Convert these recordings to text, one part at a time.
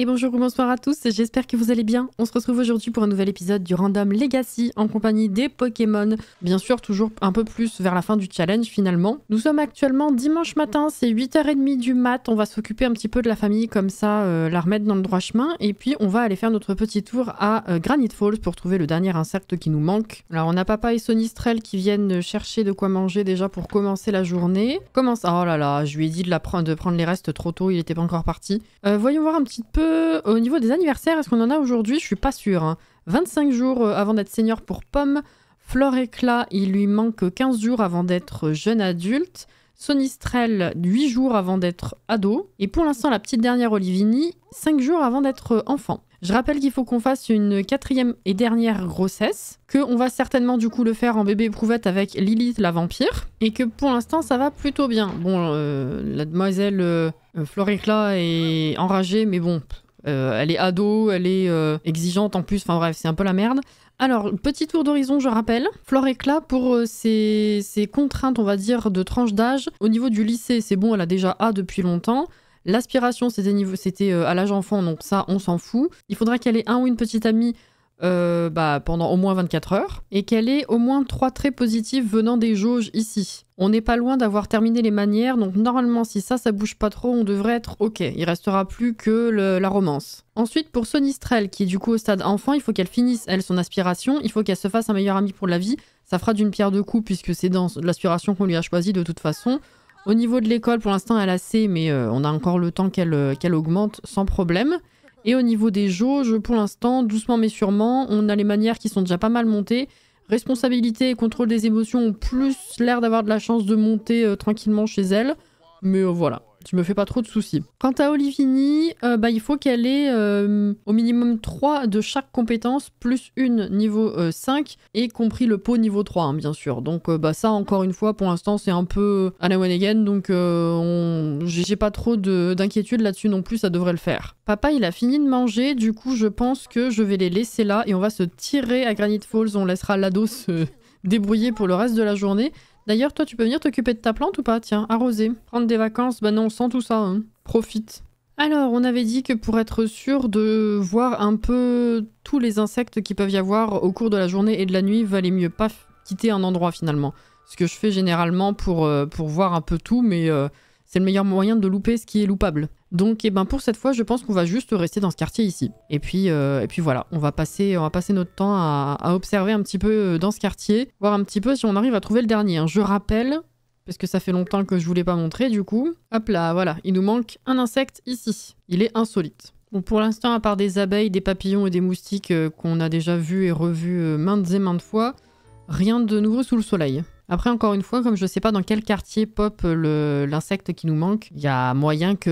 et bonjour ou bonsoir à tous, j'espère que vous allez bien. On se retrouve aujourd'hui pour un nouvel épisode du Random Legacy en compagnie des Pokémon. Bien sûr, toujours un peu plus vers la fin du challenge finalement. Nous sommes actuellement dimanche matin, c'est 8h30 du mat. On va s'occuper un petit peu de la famille comme ça, euh, la remettre dans le droit chemin. Et puis on va aller faire notre petit tour à euh, Granite Falls pour trouver le dernier insecte qui nous manque. Alors on a Papa et Sonistrel qui viennent chercher de quoi manger déjà pour commencer la journée. Comment Oh là là, je lui ai dit de, prendre les restes trop tôt, il n'était pas encore parti. Euh, voyons voir un petit peu euh, au niveau des anniversaires, est-ce qu'on en a aujourd'hui Je suis pas sûre. 25 hein. jours euh, avant d'être senior pour Pomme. Flore Éclat, il lui manque 15 jours avant d'être jeune adulte. Sonistrel, 8 jours avant d'être ado. Et pour l'instant, la petite dernière Olivini, 5 jours avant d'être euh, enfant. Je rappelle qu'il faut qu'on fasse une quatrième et dernière grossesse, qu'on va certainement du coup le faire en bébé éprouvette avec Lilith la vampire, et que pour l'instant ça va plutôt bien. Bon, euh, la demoiselle euh, est enragée, mais bon, euh, elle est ado, elle est euh, exigeante en plus, enfin bref, c'est un peu la merde. Alors, petit tour d'horizon, je rappelle. Flore pour ses, ses, contraintes, on va dire, de tranche d'âge, au niveau du lycée, c'est bon, elle a déjà A depuis longtemps. L'aspiration, c'était c'était euh, à l'âge enfant, donc ça, on s'en fout. Il faudrait qu'elle ait un ou une petite amie euh, bah, pendant au moins 24 heures et qu'elle ait au moins trois traits positifs venant des jauges ici. On n'est pas loin d'avoir terminé les manières, donc normalement si ça, ça bouge pas trop, on devrait être ok. Il restera plus que la romance. Ensuite, pour Sonistrel, qui est du coup au stade enfant, il faut qu'elle finisse, elle, son aspiration, il faut qu'elle se fasse un meilleur ami pour la vie. Ça fera d'une pierre deux coups puisque c'est dans l'aspiration qu'on lui a choisi de toute façon. Au niveau de l'école, pour l'instant, elle a assez, mais euh, on a encore le temps euh, qu'elle augmente sans problème. Et au niveau des jauges, pour l'instant, doucement mais sûrement, on a les manières qui sont déjà pas mal montées. Responsabilité et contrôle des émotions ont plus l'air d'avoir de la chance de monter euh, tranquillement chez elle. Mais voilà. Tu me fais pas trop de soucis. Quant à Olivini, euh, bah, il faut qu'elle ait euh, au minimum 3 de chaque compétence, plus une niveau 5, euh, et compris le pot niveau 3, hein, bien sûr. Donc bah, ça, encore une fois, pour l'instant, c'est un peu à la one again, donc j'ai pas trop d'inquiétude là-dessus non plus, ça devrait le faire. Papa, il a fini de manger, du coup, je pense que je vais les laisser là, et on va se tirer à Granite Falls, on laissera l'ado se débrouiller pour le reste de la journée. D'ailleurs, toi, tu peux venir t'occuper de ta plante ou pas Tiens, arroser. Prendre des vacances, bah non, sans tout ça. Hein. Profite. Alors, on avait dit que pour être sûr de voir un peu tous les insectes qui peuvent y avoir au cours de la journée et de la nuit, valait mieux pas quitter un endroit finalement. Ce que je fais généralement pour, euh, pour voir un peu tout, mais... Euh, c'est le meilleur moyen de louper ce qui est loupable. Donc eh ben pour cette fois, je pense qu'on va juste rester dans ce quartier ici. Et puis euh, et puis voilà, on va passer on va passer notre temps à, observer un petit peu euh, dans ce quartier, voir un petit peu si on arrive à trouver le dernier. Hein. Je rappelle parce que ça fait longtemps que je vous pas montrer, du coup. Hop là, voilà, il nous manque un insecte ici. Il est insolite. Bon, pour l'instant, à part des abeilles, des papillons et des moustiques euh, qu'on a déjà vus et revus maintes et maintes fois, rien de nouveau sous le soleil. Après, encore une fois, comme je ne sais pas dans quel quartier pop euh, l'insecte qui nous manque, il y a moyen que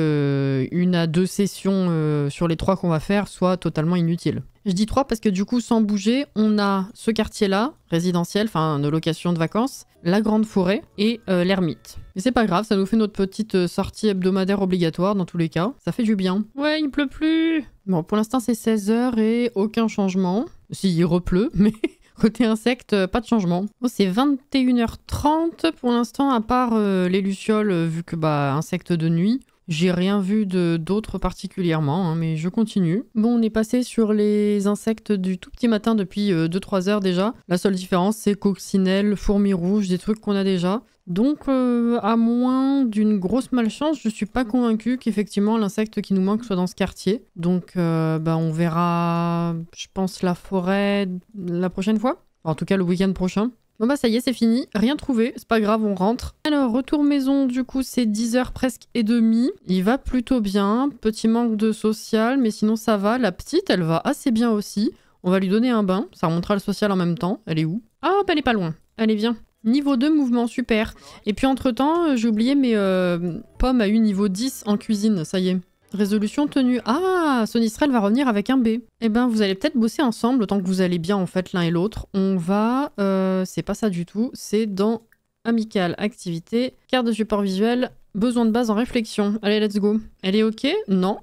euh, une à deux sessions euh, sur les trois qu'on va faire soient totalement inutiles. Je dis trois parce que du coup, sans bouger, on a ce quartier-là, résidentiel, enfin de location de vacances, la Grande Forêt et l'Ermite. Mais c'est pas grave, ça nous fait notre petite sortie hebdomadaire obligatoire dans tous les cas. Ça fait du bien. Ouais, il pleut plus Bon, pour l'instant, c'est 16h et aucun changement. S'il repleut, mais Côté insectes, euh, pas de changement. c'est 21h30 pour l'instant, à part euh, les lucioles, euh, vu que bah insectes de nuit. J'ai rien vu d'autre particulièrement, hein, mais je continue. Bon, on est passé sur les insectes du tout petit matin depuis 2-3 heures déjà. La seule différence, c'est coccinelles, fourmis rouges, des trucs qu'on a déjà. Donc, euh, à moins d'une grosse malchance, je suis pas convaincue qu'effectivement l'insecte qui nous manque soit dans ce quartier. Donc, euh, bah, on verra, je pense, la forêt la prochaine fois. En tout cas, le week-end prochain. Bon bah ça y est, c'est fini. Rien trouvé, c'est pas grave, on rentre. Alors, retour maison, du coup, c'est 10h presque et demi. Il va plutôt bien, petit manque de social, mais sinon ça va. La petite, elle va assez bien aussi. On va lui donner un bain, ça remontera le social en même temps. Elle est où Ah, elle est pas loin. Allez, viens. Niveau 2, mouvement, super. Et puis entre-temps, euh, j'ai oublié, mais euh, Pomme a eu niveau 10 en cuisine, ça y est. Résolution tenue. Ah, Sonistrel va revenir avec un B. Eh ben, vous allez peut-être bosser ensemble, autant que vous allez bien, en fait, l'un et l'autre. On va... Euh, c'est pas ça du tout, c'est dans Amical, activité, carte de support visuel, besoin de base en réflexion. Allez, let's go. Elle est ok Non.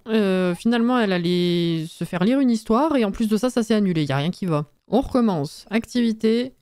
finalement, elle allait se faire lire une histoire et en plus de ça, ça s'est annulé. Y a rien qui va. On recommence. Activité,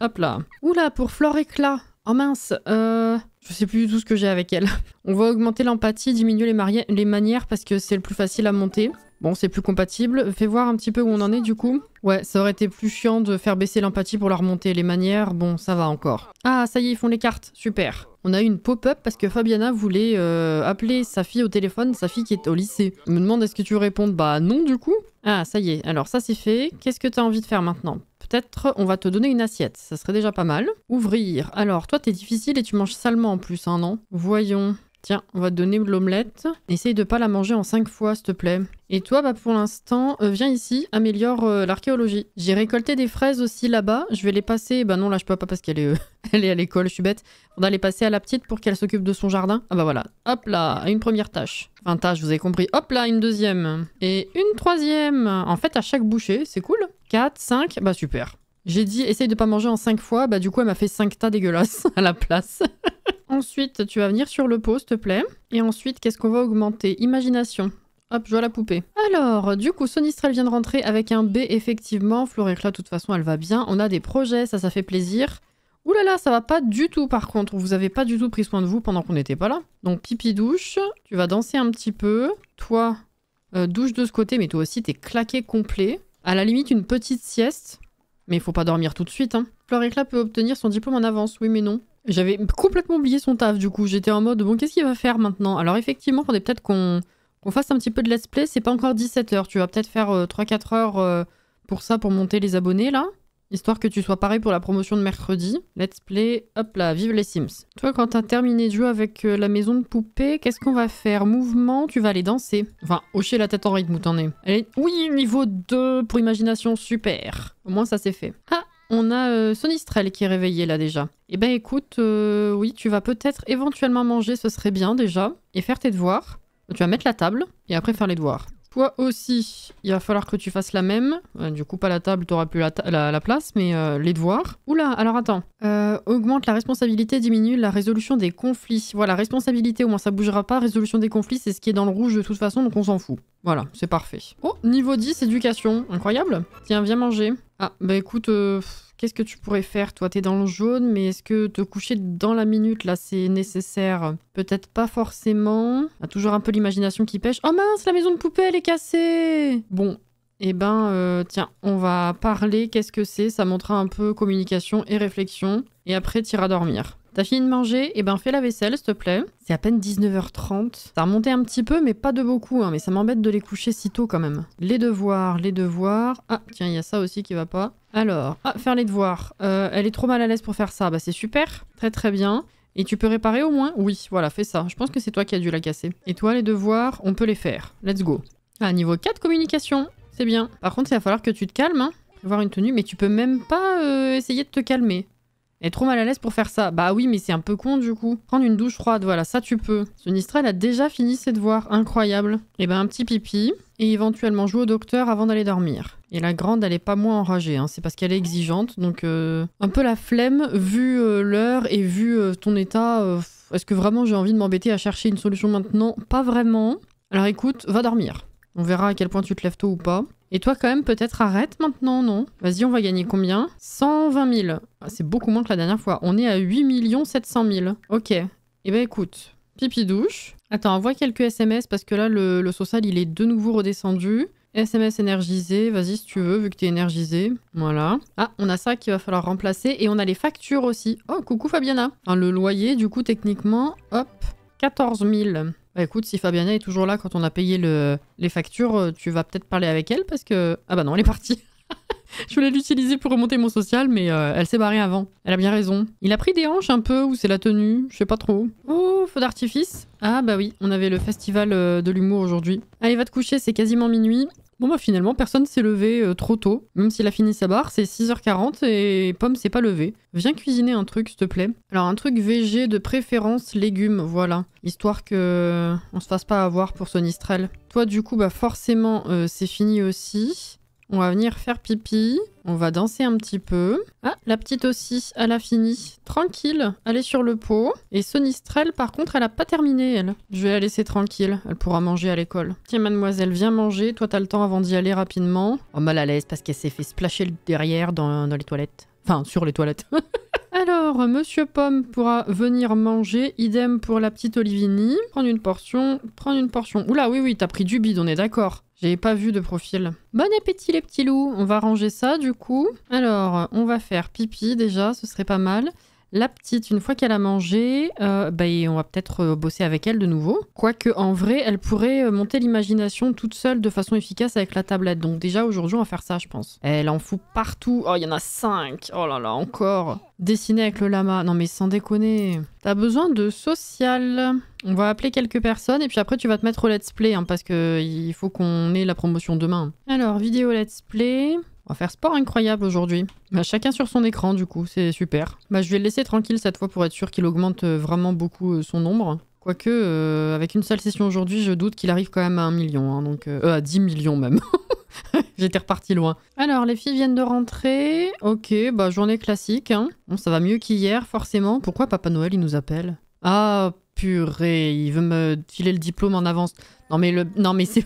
Hop là. Oula, pour Flore éclat. Oh mince, euh, Je sais plus du tout ce que j'ai avec elle. On va augmenter l'empathie, diminuer les, manières parce que c'est le plus facile à monter. Bon, c'est plus compatible. Fais voir un petit peu où on en est du coup. Ouais, ça aurait été plus chiant de faire baisser l'empathie pour la remonter. Les manières, bon, ça va encore. Ah, ça y est, ils font les cartes. Super. On a eu une pop-up parce que Fabiana voulait euh, appeler sa fille au téléphone, sa fille qui est au lycée. Elle me demande est-ce que tu réponds Bah non du coup. Ah, ça y est. Alors ça c'est fait. Qu'est-ce que t'as envie de faire maintenant Peut-être on va te donner une assiette, ça serait déjà pas mal. Ouvrir. Alors, toi, t'es difficile et tu manges salement en plus, hein, non Voyons. Tiens, on va te donner l'omelette. Essaye de pas la manger en cinq fois, s'il te plaît. Et toi, bah pour l'instant, euh, viens ici, améliore euh, l'archéologie. J'ai récolté des fraises aussi là-bas. Je vais les passer. Bah non, là je peux pas parce qu'elle est, euh, elle est à l'école, je suis bête. On va les passer à la petite pour qu'elle s'occupe de son jardin. Ah bah voilà. Hop là, une première tâche. Enfin tâche, vous avez compris. Hop là, une deuxième. Et une troisième. En fait, à chaque bouchée, c'est cool. 4, 5, bah super. J'ai dit essaye de pas manger en 5 fois, bah du coup elle m'a fait 5 tas dégueulasses à la place. ensuite tu vas venir sur le pot s'il te plaît. Et ensuite qu'est-ce qu'on va augmenter Imagination. Hop, je vois la poupée. Alors, du coup, Sonistrel vient de rentrer avec un B, effectivement. Floricla, de toute façon, elle va bien. On a des projets, ça, ça fait plaisir. Ouh là là, ça va pas du tout par contre. Vous avez pas du tout pris soin de vous pendant qu'on n'était pas là. Donc pipi douche, tu vas danser un petit peu. Toi, euh, douche de ce côté, mais toi aussi t'es claqué complet. À la limite, une petite sieste. Mais il faut pas dormir tout de suite. Hein. Fleur peut obtenir son diplôme en avance. Oui, mais non. J'avais complètement oublié son taf, du coup. J'étais en mode, bon, qu'est-ce qu'il va faire maintenant Alors, effectivement, faudrait peut-être qu'on fasse un petit peu de let's play. C'est pas encore 17h. Tu vas peut-être faire 3-4 euh, heures euh, pour ça, pour monter les abonnés, là. Histoire que tu sois paré pour la promotion de mercredi. Let's play. Hop là, vive les Sims. Toi, quand t'as terminé de jouer avec euh, la maison de poupée, qu'est-ce qu'on va faire Mouvement, tu vas aller danser. Enfin, hocher la tête en rythme où t'en es. oui, niveau 2 pour imagination, super. Au moins, ça c'est fait. Ah on a euh, qui est réveillé là déjà. Eh ben écoute, euh, oui, tu vas peut-être éventuellement manger, ce serait bien déjà, et faire tes devoirs. Tu vas mettre la table et après faire les devoirs. Toi aussi, il va falloir que tu fasses la même. Euh, du coup, pas la table, t'auras plus la, place, mais euh, les devoirs. Oula, alors attends. Euh, augmente la responsabilité, diminue la résolution des conflits. Voilà, responsabilité, au moins ça bougera pas. Résolution des conflits, c'est ce qui est dans le rouge de toute façon, donc on s'en fout. Voilà, c'est parfait. Oh, niveau 10, éducation. Incroyable. Tiens, viens manger. Ah, bah écoute, euh, qu'est-ce que tu pourrais faire Toi, t'es dans le jaune, mais est-ce que te coucher dans la minute, là, c'est nécessaire Peut-être pas forcément. a ah, toujours un peu l'imagination qui pêche. Oh mince, la maison de poupée, elle est cassée Bon, eh ben, euh, tiens, on va parler, qu'est-ce que c'est Ça montrera un peu communication et réflexion. Et après, t'iras dormir. T'as fini de manger Eh ben fais la vaisselle, s'il te plaît. C'est à peine 19h30. Ça a remonté un petit peu, mais pas de beaucoup. Hein. Mais ça m'embête de les coucher si tôt quand même. Les devoirs, les devoirs. Ah, tiens, il y a ça aussi qui va pas. Alors, ah, faire les devoirs. Euh, elle est trop mal à l'aise pour faire ça. Bah c'est super. Très très bien. Et tu peux réparer au moins Oui, voilà, fais ça. Je pense que c'est toi qui as dû la casser. Et toi, les devoirs, on peut les faire. Let's go. Ah, niveau 4, communication. C'est bien. Par contre, il va falloir que tu te calmes. Hein. Voir une tenue, mais tu peux même pas euh, essayer de te calmer. Elle est trop mal à l'aise pour faire ça. Bah oui, mais c'est un peu con du coup. Prendre une douche froide, voilà, ça tu peux. Ce elle a déjà fini ses devoirs, incroyable. Et eh ben un petit pipi, et éventuellement jouer au docteur avant d'aller dormir. Et la grande, elle est pas moins enragée, hein. c'est parce qu'elle est exigeante, donc euh, un peu la flemme, vu euh, l'heure et vu euh, ton état. Est-ce que vraiment j'ai envie de m'embêter à chercher une solution maintenant Pas vraiment. Alors écoute, va dormir. On verra à quel point tu te lèves tôt ou pas. Et toi, quand même, peut-être arrête maintenant, non Vas-y, on va gagner combien 120 000. Ah, c'est beaucoup moins que la dernière fois. On est à 8 700 000. Ok. Eh ben écoute, pipi douche. Attends, envoie quelques SMS parce que là, le, social, il est de nouveau redescendu. SMS énergisé, vas-y si tu veux, vu que t'es énergisé. Voilà. Ah, on a ça qu'il va falloir remplacer. Et on a les factures aussi. Oh, coucou Fabiana. le loyer, du coup, techniquement, hop, 14 000. Bah, écoute, si Fabiana est toujours là quand on a payé les factures, euh, tu vas peut-être parler avec elle parce que... Ah bah non, elle est partie. je voulais l'utiliser pour remonter mon social, mais euh, elle s'est barrée avant. Elle a bien raison. Il a pris des hanches un peu, ou c'est la tenue, je sais pas trop. Oh, feu d'artifice. Ah bah oui, on avait le festival euh, de l'humour aujourd'hui. Allez, va te coucher, c'est quasiment minuit. Bon bah finalement, personne s'est levé euh, trop tôt, même s'il a fini sa barre, c'est 6h40 et Pomme s'est pas levé. Viens cuisiner un truc, s'il te plaît. Alors un truc végé de préférence, légumes, voilà. Histoire que euh, on se fasse pas avoir pour son Toi du coup, bah forcément, euh, c'est fini aussi. On va venir faire pipi. On va danser un petit peu. Ah, la petite aussi, elle a fini. Tranquille, elle est sur le pot. Et Sonistrelle, par contre, elle a pas terminé, elle. Je vais la laisser tranquille. Elle pourra manger à l'école. Tiens, mademoiselle, viens manger. Toi, t'as le temps avant d'y aller rapidement. Oh, mal à l'aise parce qu'elle s'est fait splasher derrière dans, dans les toilettes. Enfin, sur les toilettes. Alors, Monsieur Pomme pourra venir manger. Idem pour la petite Olivini. Prendre une portion, prendre une portion. Oula, oui, oui, t'as pris du bide, on est d'accord. J'ai pas vu de profil. Bon appétit les petits loups. On va ranger ça du coup. Alors, on va faire pipi déjà, ce serait pas mal. La petite, une fois qu'elle a mangé, euh, bah, on va peut-être euh, bosser avec elle de nouveau. Quoique en vrai, elle pourrait euh, monter l'imagination toute seule de façon efficace avec la tablette. Donc déjà aujourd'hui, on va faire ça, je pense. Elle en fout partout. Oh, il y en a cinq. Oh là là, encore. Dessiner avec le lama. Non mais sans déconner. T'as besoin de social. On va appeler quelques personnes et puis après tu vas te mettre au let's play hein, parce qu'il faut qu'on ait la promotion demain. Alors, vidéo let's play. On va faire sport incroyable aujourd'hui. Bah, chacun sur son écran, du coup, c'est super. Bah, je vais le laisser tranquille cette fois pour être sûr qu'il augmente euh, vraiment beaucoup euh, son nombre. Quoique, euh, avec une seule session aujourd'hui, je doute qu'il arrive quand même à un million. Hein, donc, euh, à 10 millions même. J'étais reparti loin. Alors, les filles viennent de rentrer. Ok, bah journée classique. Hein. Bon, ça va mieux qu'hier, forcément. Pourquoi Papa Noël, il nous appelle Ah, purée, il veut me filer le diplôme en avance. Non mais, le... non, mais c'est...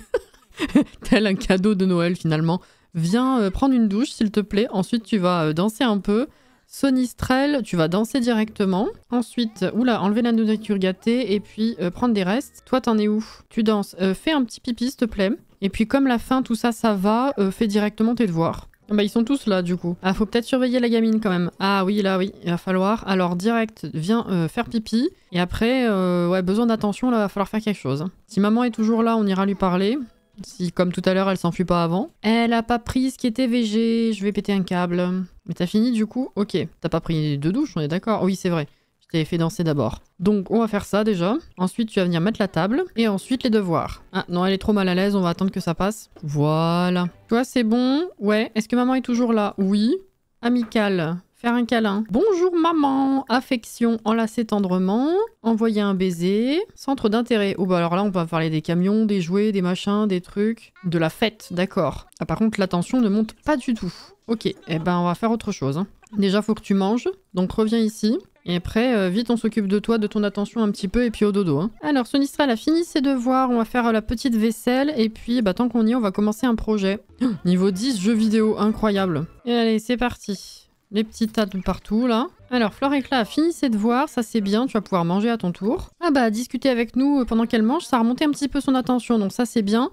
tel un cadeau de Noël, finalement. Viens euh, prendre une douche, s'il te plaît. Ensuite, tu vas euh, danser un peu. Sonistrel, tu vas danser directement. Ensuite, euh, oula, enlever la nourriture gâtée et puis prendre des restes. Toi, t'en es où Tu danses. fais un petit pipi, s'il te plaît. Et puis, comme la fin, tout ça, ça va, fais directement tes devoirs. Ah bah, ils sont tous là, du coup. Ah, faut peut-être surveiller la gamine quand même. Ah oui, là, oui, il va falloir. Alors, direct, viens faire pipi. Et après, ouais, besoin d'attention, là, va falloir faire quelque chose. Hein. Si maman est toujours là, on ira lui parler. Si, comme tout à l'heure, elle s'enfuit pas avant. Elle a pas pris ce qui était VG, je vais péter un câble. Mais t'as fini du coup Ok. T'as pas pris deux douches, on est d'accord Oui, c'est vrai. Je t'ai fait danser d'abord. Donc, on va faire ça déjà. Ensuite, tu vas venir mettre la table. Et ensuite, les devoirs. Ah, non, elle est trop mal à l'aise, on va attendre que ça passe. Voilà. Toi, c'est bon Ouais. Est-ce que maman est toujours là Oui. Amicale. Faire un câlin. Bonjour maman, affection, enlacer tendrement, envoyer un baiser, centre d'intérêt. Oh bah alors là on va parler des camions, des jouets, des machins, des trucs, de la fête, d'accord. Ah par contre l'attention ne monte pas du tout. Ok, eh ben on va faire autre chose. Hein. Déjà faut que tu manges, donc reviens ici. Et après, euh, vite, on s'occupe de toi, de ton attention un petit peu, et puis au dodo. Hein. Alors, Sonistra, a fini ses devoirs, on va faire euh, la petite vaisselle, et puis, bah, tant qu'on y est, on va commencer un projet. Oh, niveau 10, jeux vidéo, incroyable. Et allez, c'est parti les petits tas de partout, là. Alors, Florecla a fini ses devoirs, ça c'est bien, tu vas pouvoir manger à ton tour. Ah bah, discuter avec nous euh, pendant qu'elle mange, ça a remonté un petit peu son attention, donc ça c'est bien.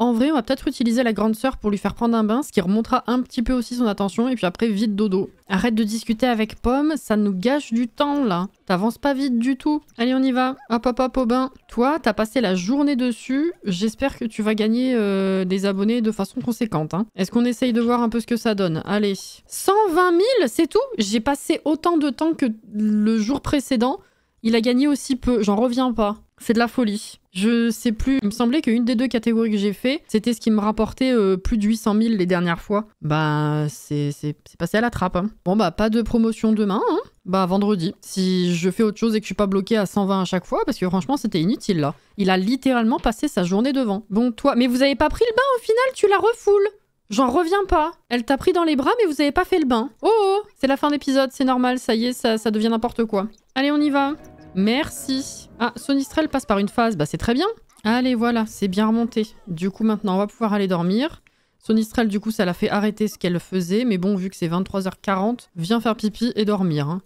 En vrai, on va peut-être utiliser la grande sœur pour lui faire prendre un bain, ce qui remontera un petit peu aussi son attention, et puis après, vite dodo. Arrête de discuter avec Pomme, ça nous gâche du temps, là. T'avances pas vite du tout. Allez, on y va. Hop, hop, hop, au bain. Toi, t'as passé la journée dessus. J'espère que tu vas gagner euh, des abonnés de façon conséquente. Hein. Est-ce qu'on essaye de voir un peu ce que ça donne Allez. 120 000, c'est tout J'ai passé autant de temps que le jour précédent. Il a gagné aussi peu. J'en reviens pas. C'est de la folie. Je sais plus, il me semblait qu'une des deux catégories que j'ai fait, c'était ce qui me rapportait euh, plus de 800 000 les dernières fois. Bah, c'est passé à la trappe. Hein. Bon, bah, pas de promotion demain, hein Bah, vendredi. Si je fais autre chose et que je suis pas bloqué à 120 à chaque fois, parce que franchement, c'était inutile, là. Il a littéralement passé sa journée devant. Bon, toi, mais vous avez pas pris le bain au final, tu la refoules J'en reviens pas. Elle t'a pris dans les bras, mais vous avez pas fait le bain. Oh, oh C'est la fin d'épisode, c'est normal, ça y est, ça, ça devient n'importe quoi. Allez, on y va Merci. Ah, Sonistrel passe par une phase. Bah, c'est très bien. Allez, voilà, c'est bien remonté. Du coup, maintenant, on va pouvoir aller dormir. Sonistrel, du coup, ça l'a fait arrêter ce qu'elle faisait. Mais bon, vu que c'est 23h40, viens faire pipi et dormir. Hein.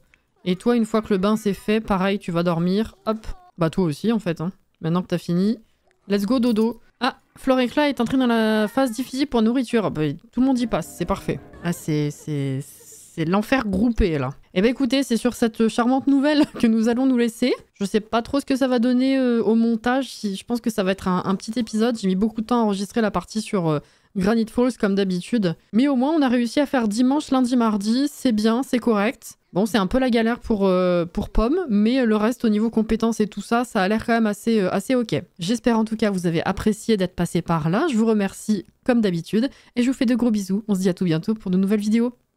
Et toi, une fois que le bain c'est fait, pareil, tu vas dormir. Hop. Bah, toi aussi, en fait. Hein. Maintenant que t'as fini, let's go, dodo. Ah, Florecla est entrée dans la phase difficile pour nourriture. Bah, tout le monde y passe, c'est parfait. Ah, c'est c'est l'enfer groupé là. Eh bien écoutez, c'est sur cette charmante nouvelle que nous allons nous laisser. Je sais pas trop ce que ça va donner euh, au montage. je pense que ça va être un, petit épisode. J'ai mis beaucoup de temps à enregistrer la partie sur euh, Granite Falls comme d'habitude. Mais au moins, on a réussi à faire dimanche, lundi, mardi. C'est bien, c'est correct. Bon, c'est un peu la galère pour, euh, pour Pomme, mais le reste au niveau compétences et tout ça, ça a l'air quand même assez, assez ok. J'espère en tout cas vous avez apprécié d'être passé par là. Je vous remercie comme d'habitude et je vous fais de gros bisous. On se dit à tout bientôt pour de nouvelles vidéos.